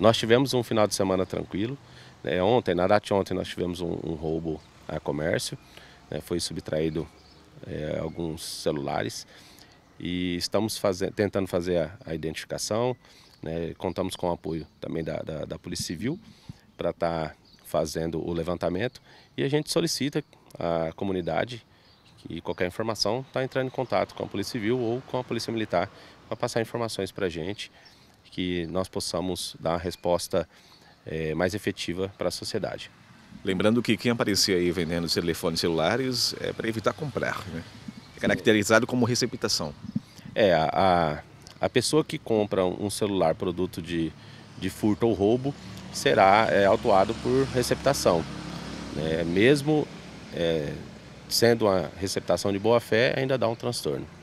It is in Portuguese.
Nós tivemos um final de semana tranquilo. Né? Ontem, na data de ontem, nós tivemos um, um roubo a comércio. Né? Foi subtraído é, alguns celulares. E estamos faze tentando fazer a, a identificação. Né? Contamos com o apoio também da, da, da Polícia Civil para estar tá fazendo o levantamento. E a gente solicita à comunidade e qualquer informação está entrando em contato com a Polícia Civil ou com a Polícia Militar para passar informações para a gente que nós possamos dar uma resposta é, mais efetiva para a sociedade. Lembrando que quem aparecia aí vendendo telefones celulares é para evitar comprar, né? É caracterizado como receptação. É, a, a, pessoa que compra um celular produto de, de furto ou roubo será é, autuado por receptação. Né? Mesmo é, sendo uma receptação de boa-fé, ainda dá um transtorno.